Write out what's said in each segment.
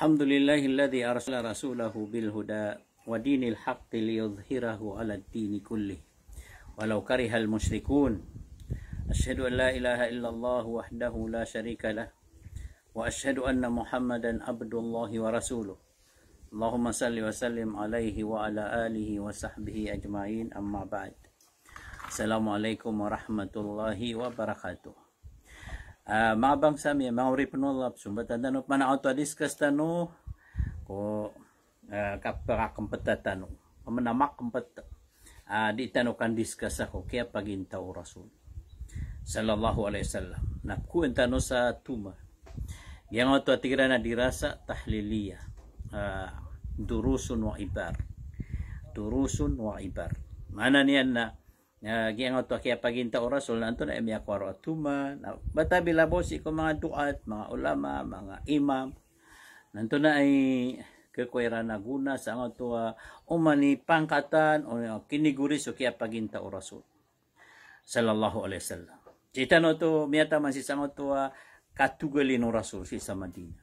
الحمد لله الذي أرسل رسوله بالهدى ودين الحق ليظهره على الدين كله ولو كره المشركون أشهد أن لا إله إلا الله وحده لا شريك له وأشهد أن محمدا عبد الله ورسوله اللهم صل وسلم عليه وعلى آله وصحبه أجمعين أما بعد السلام عليكم ورحمة الله وبركاته Ah, ma bang sami ma rip no lap sumba tanda no pana auto discuss tanu ko ah, kapra kompeta tanu mana mak kompeta ah, di tanu kan discuss ako kaya paginta rasul sallallahu alaihi wasallam napku entano sa tuma yang auto tigra na dirasa tahliliya durusun wa ibar durusun wa ibar mana ni anna Ya, Giyangaw to kaya paginta o Rasul na ito na imiakwaro at tuma. Bata bilabo si ko mga duat, mga ulama, mga imam. Nanto na ay kekwera na guna sa ang ito o kini o kiniguris o kaya paginta o Rasul. Sallallahu alaihi sallam. Cita na ito, miyata man si sang ito katugalin o Rasul si sa Madina.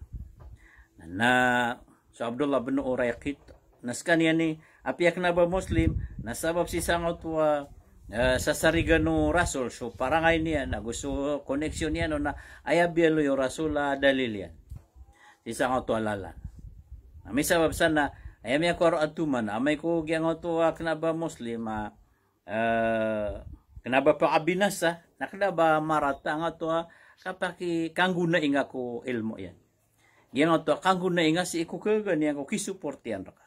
Na so Abdullah bin Urayakit, naskan yan ni, apiak na ba Muslim, nasabab si sang ito Eh, sa sariga no rasul so parang ay niya na gusto koneksyon niya no na ayabiyan lo yung rasul la dalil yan isa ko to alala may sabab sana ayam ya kwaro atuman amay ko giyang ko to kenaba muslim ha uh, kenaba pa abinas na kenaba marata nga to kapaki kangguna inga ko ilmo yan giyang ko to kangguna inga si ikukagan yan ko kisuport yan raka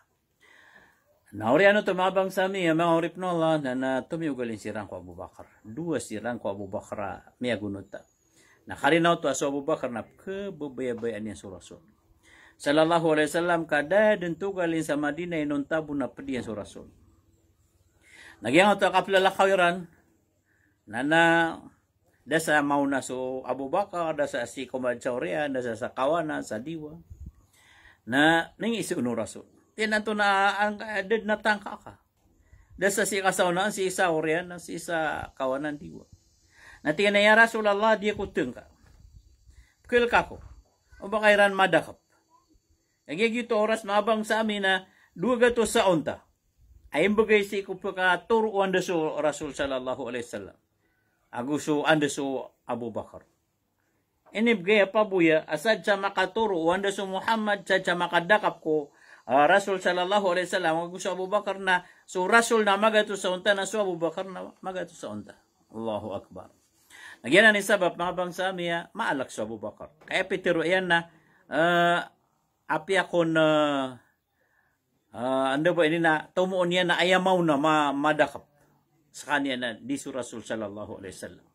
Nauri anu tu mabang sami ya mang urip nola na na tu mi ugalin sirang ku Abu Bakar. Dua sirang ku Abu Bakar mi agunuta. Na kari nau tu aso Abu Bakar na ke bebeya-beya ni surasul. Salallahu alaihi wasallam kada den tu galin sa Madinah inon tabu na pedi an surasul. Nagiang tu kapla la khairan na na dasa mau na so Abu Bakar dasa si Komal dasa sa kawana sa diwa. Na ning isu nu kinato na ang eh, did na tangka ka. sa si kasaw si isa orian si isa kawanan diwa. Nati na ya Rasulullah di kutung ka. Kul ka ko. O bakairan madakap. Nagigyo to oras mabang sa amin na duga to sa unta. Ayun bagay si kupaka turo anda so Rasul sallallahu alaihi wasallam. Aguso anda so Abu Bakar. Inibgaya pabuya asad sa makaturo anda so Muhammad sa makadakap ko Uh, Rasul sallallahu alaihi wasallam gusto Abu Bakar na so Rasul na magato sa unta na so Abu Bakar na magato sa unta. Allahu akbar. Nagyan ni sabab mga bangsa miya maalak sa Abu Bakar. Kaya pitiro yan na uh, api ako na uh, ano ba ini na tumuon yan na ayamaw na ma madakap sa kanya na di so Rasul sallallahu alaihi wasallam.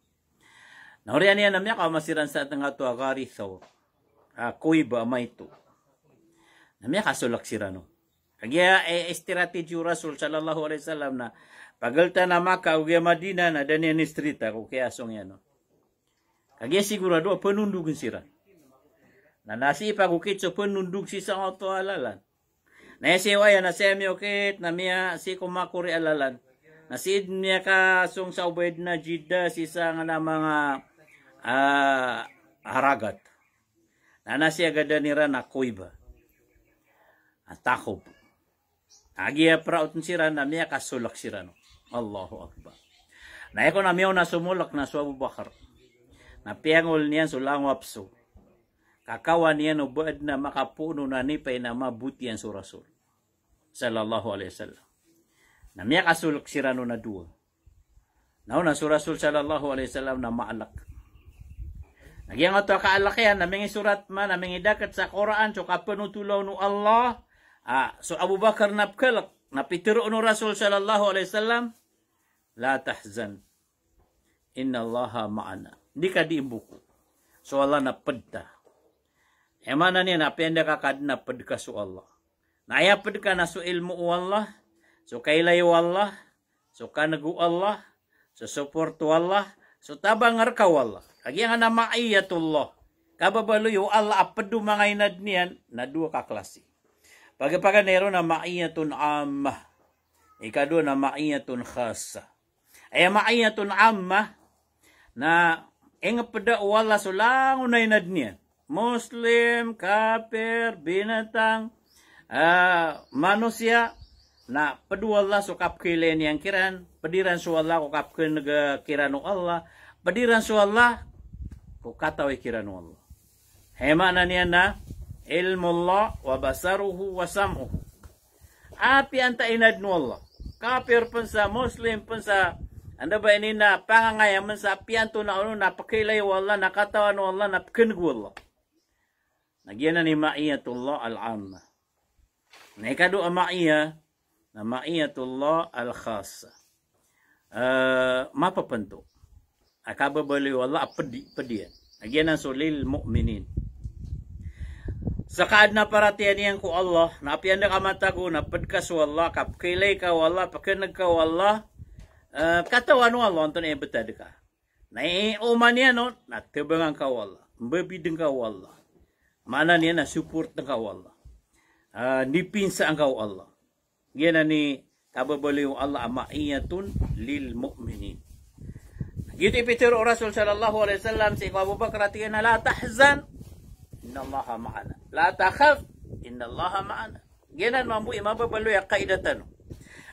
Naurian niya na miya kamasiran sa atang ato agari so uh, kuiba may to. Namanya kasul laksirano. Kaya eh, istirahat Rasul sallallahu alaihi wasallam na pagal ta na maka uge Madinah na dan yang istirahat aku kaya asong ya no. Kaya sigura dua penunduk sira. Na nasi pa ku kitso penunduk si sang oto alalan. Na sewa ya na semi okit na mia si kumakuri alalan. Na si mia ka asong sa ubaid na jida si sang na mga uh, ah, haragat. Na nasi agadanira na kuiba. Na atakob. Agiya praut sira na miya kasulak sira Allahu Akbar. Na eko na miya na sumulak na suabu bakar. Na piangol niya sulang wapso. Kakawa niya no buad na makapuno na nipay na mabuti ang surasul. Sallallahu alaihi wasallam. Na miya kasulak sira na dua. Nau na surasul sallallahu alaihi wasallam na maalak. Nagyang ato kaalakihan na mga surat man, na mga dakat sa Quran, so kapanutulaw no Allah, Ah, so Abu Bakar napkalak, napitiru ono Rasul Shallallahu alaihi wasallam, la tahzan. Inna Allah ma'ana. Di ka buku. So Allah na peda. Emana ni na pianda ka kad pedka su Allah. Naya ya pedka na ilmu Allah. So kailai Allah. So kanegu Allah. So support Allah. So tabang arka Allah. Lagi yang nama ayatullah. Kababalu yu oh Allah apadu mga inad niyan na dua kaklasi. Pagpaganero na ma'iyatun amma. Ikado na ma'iyatun khasa. Ay ma'iyatun amma na engapda wala sulang unay nadniyan. Muslim, kafir, binatang, uh, manusia na paduwala so kapkilen yang kiran pediran so Allah ko kapkin kiran Allah pediran so Allah ko kiran Allah hema na niya na ilmu Allah wa basaruhu wa samuhu. Api anta inad nu Allah. Kafir pun sa, muslim pun sa. Anda ba ini na pangangaya men sa pian tu na ulu na pakilai wa Allah na katawa nu Allah na pken gu Allah. Nagiana ni ma'iyatullah al-amma. Nekadu ma'iyah na ma'iyatullah al-khasa. Uh, ma apa pentu? Akaba boleh Allah pedi di pedian. Nagiana sulil mukminin. Sakad na para tiyan ko Allah, na apian na kamata ko, na pedka su Allah, kapkilay ka wala, Allah, pakinag ka wala, Allah, eh, katawan mo Allah, ito na ibatad ka. Na iuman niya no, na tibangan ka wala, Allah, mabibidin ka wala, Allah, mana niya na support na ka wala, Allah, uh, eh, nipinsa ang ka wala, Allah. Yan na ni, tababali mo Allah, ama iya tun, lil mu'minin. Gito ipitir o Rasul sallallahu alaihi sallam, si Ikaw Abu Bakr, atingin tahzan, inna maha ma'ana la takhaf innallaha ma'ana genan mambu imam perlu ya kaidatan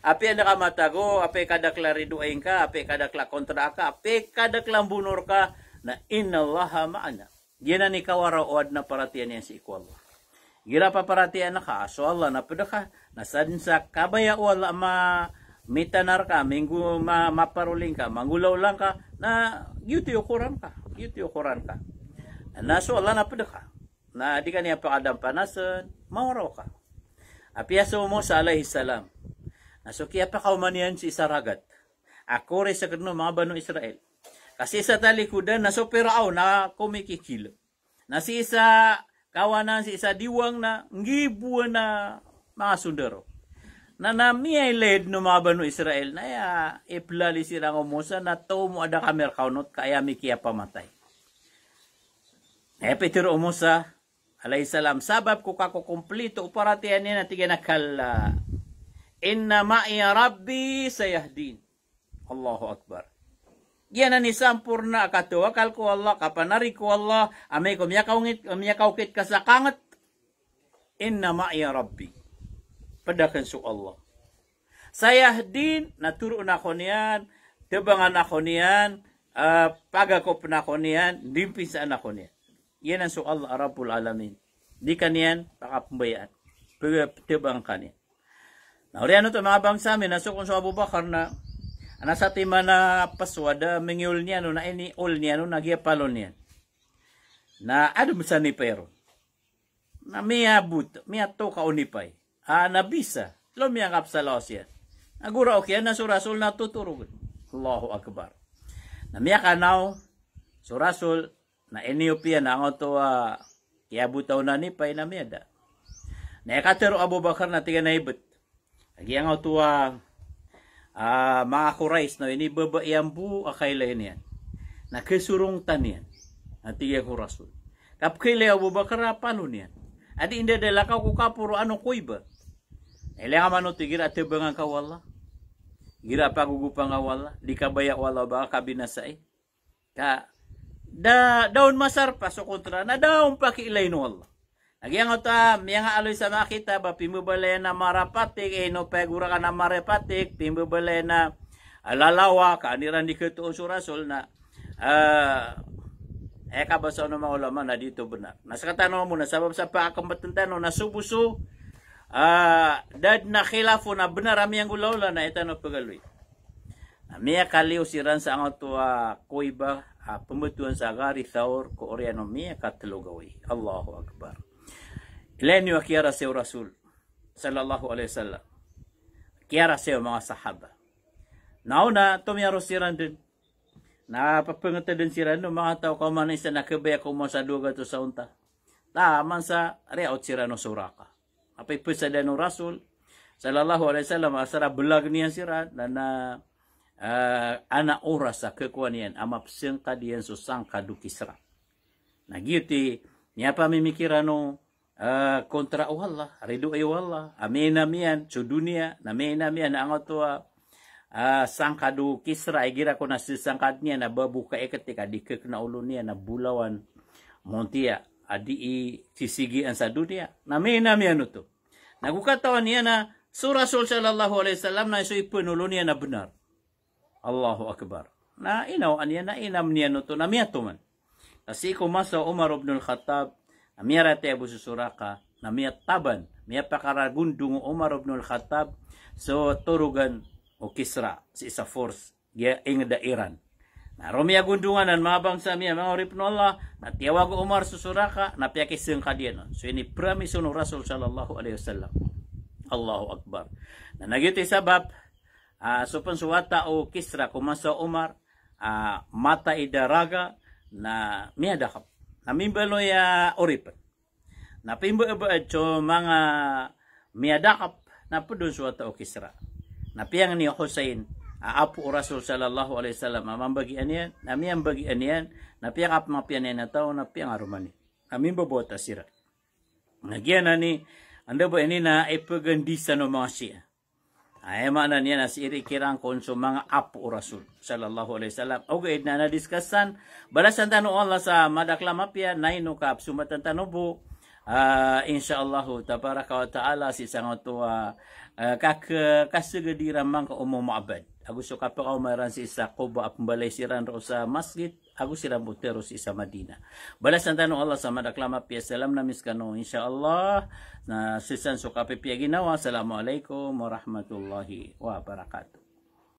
apa yang dekat mata go apa yang kada kelar ridu engka apa yang kada kelar kontra ka apa yang kada kelar bunur ka na innallaha ma'ana genan ni kawara oad na perhatian yang si ikwal gira pa perhatian ka ah, so Allah na pedeka na sadinsa kabaya wala ma mitanar ka minggu ma maparuling ka manggulaw lang ka na gitu yo ka gitu yo ka na so Allah na pedeka na di kaniya pakadampanasan, mauro ka. Apiaso mo sa alayhi salam. Nasukiya pa kaumanian si Saragat. Ako rin sa kanu mga banu Israel. Kasi sa talikudan, naso Pirao na kumikikilo. Na isa kawanan, si isa diwang na ngibuan na mga sundaro. Na namiya led no mga banu Israel na ya, iplali sila ng umusa na to mo ada kamer kaunot kaya mikiya pamatay. Eh, Peter umusa, alayhi salam sabab ko kako kumpleto uparatian niya tigan nakalla inna ma'i rabbi sayahdin Allahu akbar Giyan ni sampurna akatuwakal ko Allah kapanari ko Allah amay ko miyakaungit miyakaukit kasakangat inna ma'ya rabbi padakan su Allah sayahdin naturo na ko niyan tebangan ako niyan uh, ah, pagakop na ko niyan limpis na niyan Ia ang sual Allah Rabbul Alamin. Di kanian, tak apa pembayaran. Nauriyan ito mga bang sa amin, naso kung sa Abu Bakar na nasa tima na paswada, mingiul niya, no, na ini niya, no, nagyapalo niya. Na ada sa ni pero. Na miya buto, miya to kaunipay. Ah, nabisa. Lumiangap sa laos yan. Nagura okay, naso rasul na tuturugan. Allahu Akbar. Na miya kanau, so rasul, na eniopia ah, na ang ato a yabu tauna ni pa ina meda na ekatero abu bakar na tiga na ibet agi ang ato a ah, ah, mga kurais na ini baba iambu akaila niyan na kesurong tanian na tiga kurasul kapkaila abu bakar apa lu niyan adi inda delakaw ko kapuro ano ko iba Elang amano tigir at tebangan ka wala. Gira pa gugupang wala. Di ka baya wala ba kabinasa eh. Ka da daun masar paso kontra na daun pakiilay no Allah. Agiyang uta, miyang aloy sa makita ba pimubalayan na marapatik, eh no pegura ka na marapatik, pimubalayan na lalawa, kaaniran di kito surasol na uh, ah, eh kabasa ng ano mga ulama na dito benar. Nasa katanong muna, sabab sa pakakambatanta no, nasubuso, uh, dad na khilafo na benar ami ang ulawla na itano pagaloy. Miya kaliw siran sa ang tua ah, kuiba Ah, pembetulan sara risaur ko orianomi kat telugawi Allahu akbar lain yo kiara se rasul sallallahu alaihi wasallam kiara se ma sahaba nauna to mi ya arusiran den na apa pengete den siran no ma tau ko mana sana ke be ko mo sa 200 saunta ta mansa re au no suraka apa pesan den rasul sallallahu alaihi wasallam asara belag ni dan uh, uh, eh, ana oras sa lah kekuanian amap siyang susang so eh, ah. eh, sang kadukisra. Nagiyuti, niya pa mimikiran uh, kontra o Allah, ridu ay o Allah, amin namiyan, so dunia, namin namiyan, ang otoa, uh, sang kadukisra, ay gira ko na sisangkad niya na babuka ekatika, di kekna ulo na bulawan montia, adi i an sa dunia, namin namiyan ito. Nagukatawan niya na, Surah Rasul sallallahu alaihi wasallam na isu ipenulunia na benar. Allahu Akbar. Na inaw, anya na inam niya no to na miyatuman. Kasi kumasa Umar ibn al-Khattab, amira te Abu Suraka, na miyataban, miya pakaragundong Umar ibn al-Khattab, so turugan o kisra, si isa force, ya ing da Iran. Narumi agundungan ang mga bangsa miya, mga orip no Allah, natiyawag Umar susuraka, na napiyakisang kadiyan. So ini promise no Rasul sallallahu alaihi wasallam. Allahu Akbar. Na nagyuti sabab, uh, ah, supan suwata o kisra kumasa umar uh, mata idaraga na mia dahap na mimbalo ya orip na pimbo ebo echo mga mia dahap na pudun suwata o kisra na piang ni Hussein uh, ah, apu o Rasul sallallahu alaihi sallam na mambagi anian na miyam bagi anian na piang ap mapian na tau na piang arumani na mimbo buat asira Nagyan na ni, anda ba ini na ipagandisa ng mga siya. Ay eh, mana niya na siri kirang konso mga apo rasul sallallahu alaihi wasallam. Okay na na diskusan. Balasan tanu Allah sa madakla mapia naino kap sumatan tanu bu. Uh, insyaallah tabaraka taala si sangatua uh, ah, kak kasegedi ramang Agus ka pa umaran si isa Kuba at balay siran ro sa masjid agus siran butero si isa Madina. Balas ang tanong Allah sa madaklama piya salam na miskano insyaallah na sisan sukapi piya ginawa. Assalamualaikum warahmatullahi wabarakatuh.